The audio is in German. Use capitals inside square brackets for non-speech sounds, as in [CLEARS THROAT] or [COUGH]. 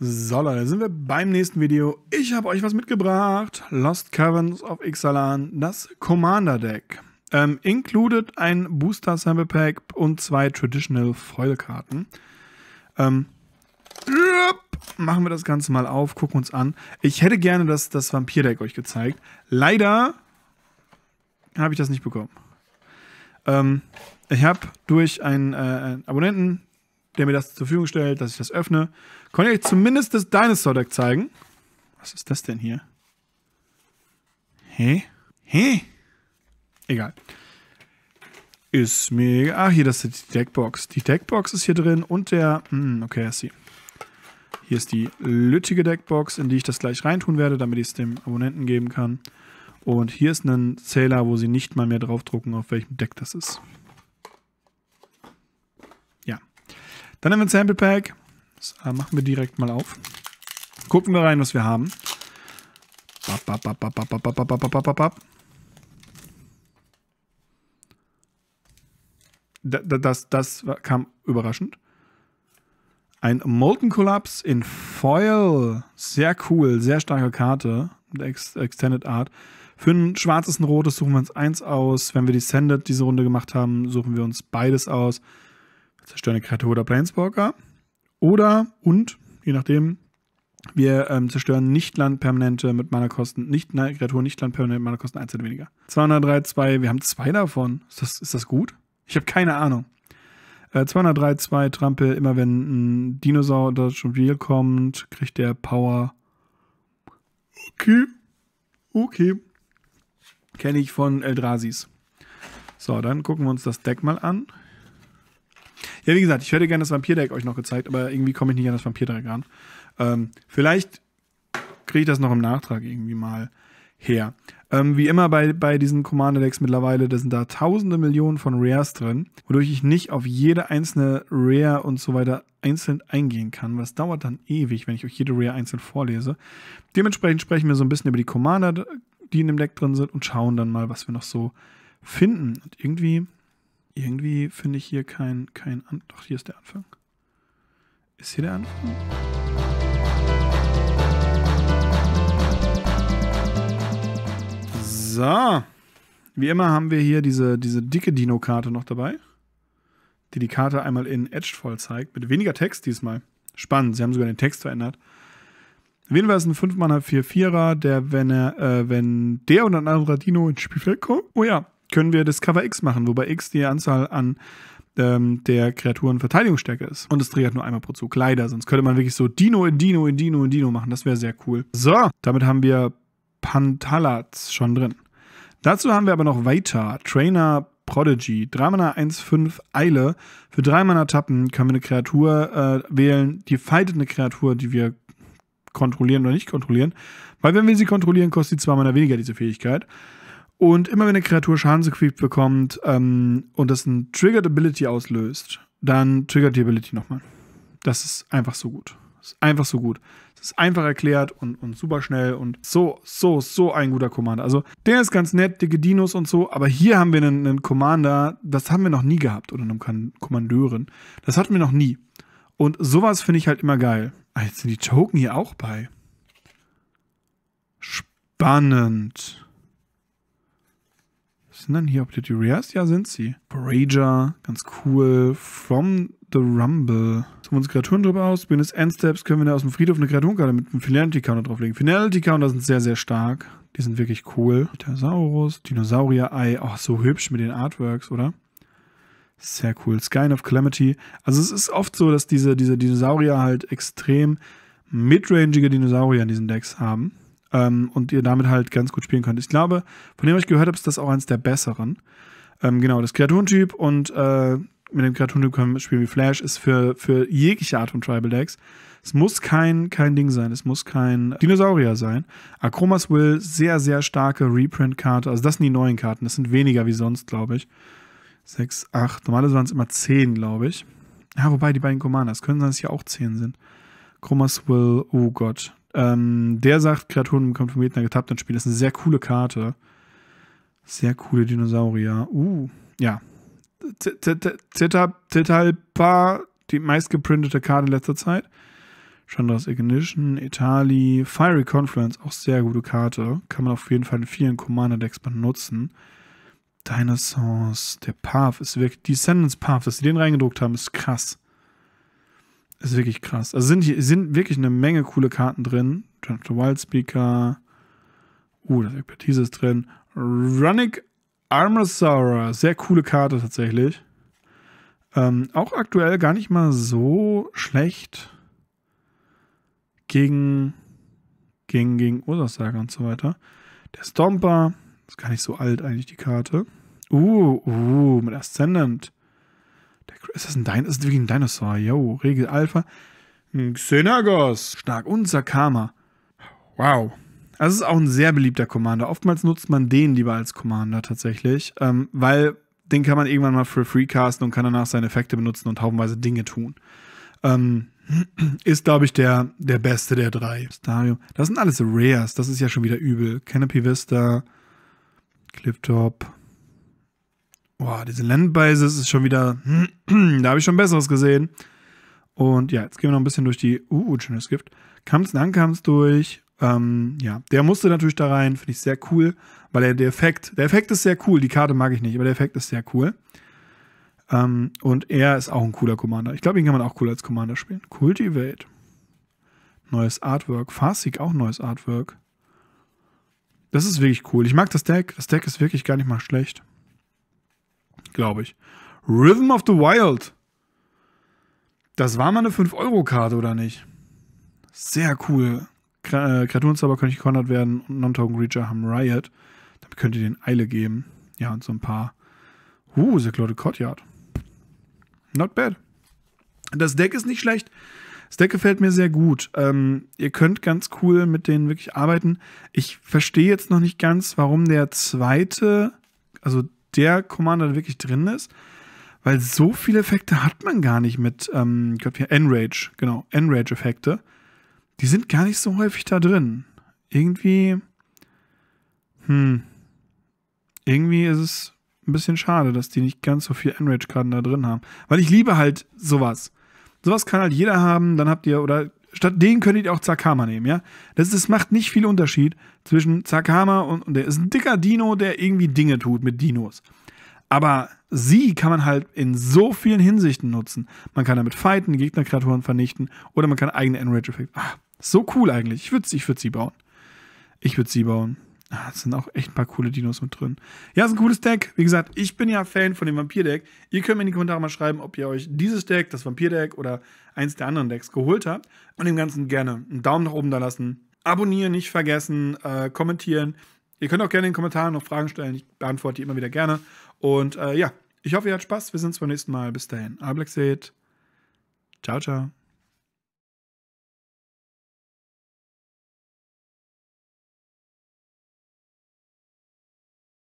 So Leute, sind wir beim nächsten Video. Ich habe euch was mitgebracht. Lost Caverns of Ixalan, das Commander Deck. Ähm, included ein Booster Sample Pack und zwei Traditional Foil Karten. Ähm, machen wir das Ganze mal auf, gucken uns an. Ich hätte gerne das, das Vampir-Deck euch gezeigt. Leider habe ich das nicht bekommen. Ähm, ich habe durch einen äh, Abonnenten der mir das zur Verfügung stellt, dass ich das öffne, konnte ich zumindest das Dinosaur-Deck zeigen. Was ist das denn hier? Hä? Hä? Egal. Ist mega. Ah, hier, das ist die Deckbox. Die Deckbox ist hier drin und der. Mh, hm, okay, ist sie. Hier ist die lüttige Deckbox, in die ich das gleich reintun werde, damit ich es dem Abonnenten geben kann. Und hier ist ein Zähler, wo sie nicht mal mehr draufdrucken, auf welchem Deck das ist. Dann haben wir ein Sample Pack. Das machen wir direkt mal auf. Gucken wir rein, was wir haben. Das, das kam überraschend. Ein Molten Collapse in Foil. Sehr cool, sehr starke Karte. Extended Art. Für ein schwarzes und ein rotes suchen wir uns eins aus. Wenn wir Descended diese Runde gemacht haben, suchen wir uns beides aus zerstören Kreatur oder Planeswalker. Oder und, je nachdem, wir ähm, zerstören Nichtlandpermanente äh, mit Mana-Kosten, nicht, nein, Kreaturen Nichtlandpermanente mit Mana-Kosten 1 weniger. 203, 2, wir haben zwei davon. Ist das, ist das gut? Ich habe keine Ahnung. Äh, 203, 2 Trampel, immer wenn ein Dinosaur oder schon Real kommt, kriegt der Power. Okay. Okay. Kenne ich von Eldrasis. So, dann gucken wir uns das Deck mal an. Ja, wie gesagt, ich hätte gerne das Vampirdeck euch noch gezeigt, aber irgendwie komme ich nicht an das Vampirdeck ran. Ähm, vielleicht kriege ich das noch im Nachtrag irgendwie mal her. Ähm, wie immer bei, bei diesen Commander-Decks mittlerweile, da sind da tausende Millionen von Rares drin, wodurch ich nicht auf jede einzelne Rare und so weiter einzeln eingehen kann, weil es dauert dann ewig, wenn ich euch jede Rare einzeln vorlese. Dementsprechend sprechen wir so ein bisschen über die Commander, die in dem Deck drin sind und schauen dann mal, was wir noch so finden. Und irgendwie irgendwie finde ich hier kein, kein An Doch, hier ist der Anfang. Ist hier der Anfang? So. Wie immer haben wir hier diese, diese dicke Dino-Karte noch dabei, die die Karte einmal in Edged voll zeigt, mit weniger Text diesmal. Spannend, sie haben sogar den Text verändert. Auf jeden Fall ist ein 5 mana 4 4 er der, wenn er, äh, wenn der und ein anderer Dino ins Spielfeld kommt. Oh ja, können wir das Cover X machen, wobei X die Anzahl an ähm, der Kreaturen Verteidigungsstärke ist. Und es triggert nur einmal pro Zug. Leider, sonst könnte man wirklich so Dino in Dino in Dino in Dino machen. Das wäre sehr cool. So, damit haben wir Pantalats schon drin. Dazu haben wir aber noch weiter. Trainer Prodigy. 3 Mana 1 Eile. Für 3 Mana Tappen können wir eine Kreatur äh, wählen, die fightet eine Kreatur, die wir kontrollieren oder nicht kontrollieren. Weil wenn wir sie kontrollieren, kostet sie 2 Mana weniger, diese Fähigkeit. Und immer wenn eine Kreatur Schaden bekommt ähm, und das ein Triggered Ability auslöst, dann triggert die Ability nochmal. Das ist einfach so gut. Das ist einfach so gut. Es ist einfach erklärt und, und super schnell und so, so, so ein guter Commander. Also der ist ganz nett, dicke Dinos und so, aber hier haben wir einen, einen Commander, das haben wir noch nie gehabt oder einen Kommandeurin. Das hatten wir noch nie. Und sowas finde ich halt immer geil. Ah, jetzt sind die Token hier auch bei. Spannend. Was sind denn hier Updated Rears? Ja, sind sie. Rager, ganz cool. From the Rumble. Suchen wir uns Kreaturen drüber aus. Bin es Endsteps können wir da aus dem Friedhof eine Kreaturenkarte mit einem Finality Counter drauflegen. Finality Counter sind sehr, sehr stark. Die sind wirklich cool. Dinosaurus, Dinosaurier-Ei. Ach, oh, so hübsch mit den Artworks, oder? Sehr cool. Sky of Calamity. Also es ist oft so, dass diese, diese Dinosaurier halt extrem midrangige Dinosaurier in diesen Decks haben. Ähm, und ihr damit halt ganz gut spielen könnt. Ich glaube, von dem, was ich gehört habe, ist das auch eins der besseren. Ähm, genau, das Kreaturentyp und äh, mit dem Kreaturentyp können wir spielen wie Flash, ist für, für jegliche Art von Tribal Decks. Es muss kein, kein Ding sein, es muss kein Dinosaurier sein. Akromas Will, sehr, sehr starke Reprint-Karte. Also das sind die neuen Karten, das sind weniger wie sonst, glaube ich. 6, 8, normalerweise waren es immer 10, glaube ich. Ja, wobei die beiden Commanders können sein, dass hier auch 10 sind. Akromas Will, oh Gott, ähm, der sagt, Kreaturen im Kampf um Gegner getappt ins Spiel. Das ist eine sehr coole Karte. Sehr coole Dinosaurier. Uh, ja. Zetalpa, die meistgeprintete Karte in letzter Zeit. Chandras Ignition, Itali, Fiery Confluence, auch sehr gute Karte. Kann man auf jeden Fall in vielen Commander-Decks benutzen. Dinosaurs, der Path ist wirklich. Descendants Path, dass sie den reingedruckt haben, ist krass ist wirklich krass. Also sind, hier, sind wirklich eine Menge coole Karten drin. Turn of the Wildspeaker. Uh, das Expertise ist drin. Runic Armosaur. Sehr coole Karte tatsächlich. Ähm, auch aktuell gar nicht mal so schlecht gegen, gegen, gegen Ursasager und so weiter. Der Stomper. Ist gar nicht so alt eigentlich, die Karte. Uh, uh, mit Ascendant. Ist das ein Dinosaur? Ist das wirklich ein Dinosaur? Yo, Regel Alpha. Xenagos. Stark. Und Sakama. Wow. Das ist auch ein sehr beliebter Commander. Oftmals nutzt man den lieber als Commander tatsächlich, ähm, weil den kann man irgendwann mal für free casten und kann danach seine Effekte benutzen und haufenweise Dinge tun. Ähm, [CLEARS THROAT] ist, glaube ich, der, der beste der drei. Starium. Das sind alles Rares. Das ist ja schon wieder übel. Canopy Vista, Cliptop, Boah, diese Landbases ist schon wieder. [CLEARS THROAT] da habe ich schon Besseres gesehen. Und ja, jetzt gehen wir noch ein bisschen durch die. Uh, schönes Gift. Kamps und Ankamps durch. Ähm, ja, der musste natürlich da rein. Finde ich sehr cool. Weil er, der Effekt. Der Effekt ist sehr cool. Die Karte mag ich nicht, aber der Effekt ist sehr cool. Ähm, und er ist auch ein cooler Commander. Ich glaube, ihn kann man auch cool als Commander spielen. Cultivate. Neues Artwork. Farsig auch neues Artwork. Das ist wirklich cool. Ich mag das Deck. Das Deck ist wirklich gar nicht mal schlecht. Glaube ich. Rhythm of the Wild. Das war mal eine 5-Euro-Karte, oder nicht? Sehr cool. Äh, Kreaturenzauber können nicht gekontert werden und Non-Token Creature haben Riot. Damit könnt ihr den Eile geben. Ja, und so ein paar. Uh, The Clotted Courtyard. Not bad. Das Deck ist nicht schlecht. Das Deck gefällt mir sehr gut. Ähm, ihr könnt ganz cool mit denen wirklich arbeiten. Ich verstehe jetzt noch nicht ganz, warum der zweite, also der Commander wirklich drin ist. Weil so viele Effekte hat man gar nicht mit, ähm, ich glaube, Enrage, genau, Enrage-Effekte. Die sind gar nicht so häufig da drin. Irgendwie, hm, irgendwie ist es ein bisschen schade, dass die nicht ganz so viel Enrage-Karten da drin haben. Weil ich liebe halt sowas. Sowas kann halt jeder haben, dann habt ihr, oder Statt den könntet ihr auch Zakama nehmen, ja? Das, das macht nicht viel Unterschied zwischen Zakama und, und der ist ein dicker Dino, der irgendwie Dinge tut mit Dinos. Aber sie kann man halt in so vielen Hinsichten nutzen. Man kann damit fighten, Gegnerkreaturen vernichten oder man kann eigene Enrage-Effekte. Ah, so cool eigentlich. Ich würde ich würd sie bauen. Ich würde sie bauen. Ah, es sind auch echt ein paar coole Dinos mit drin. Ja, ist ein cooles Deck. Wie gesagt, ich bin ja Fan von dem Vampir-Deck. Ihr könnt mir in die Kommentare mal schreiben, ob ihr euch dieses Deck, das Vampir-Deck oder eins der anderen Decks geholt habt. Und dem Ganzen gerne einen Daumen nach oben da lassen. Abonnieren nicht vergessen, äh, kommentieren. Ihr könnt auch gerne in den Kommentaren noch Fragen stellen. Ich beantworte die immer wieder gerne. Und äh, ja, ich hoffe, ihr habt Spaß. Wir sehen uns beim nächsten Mal. Bis dahin. Ablex Ciao, ciao.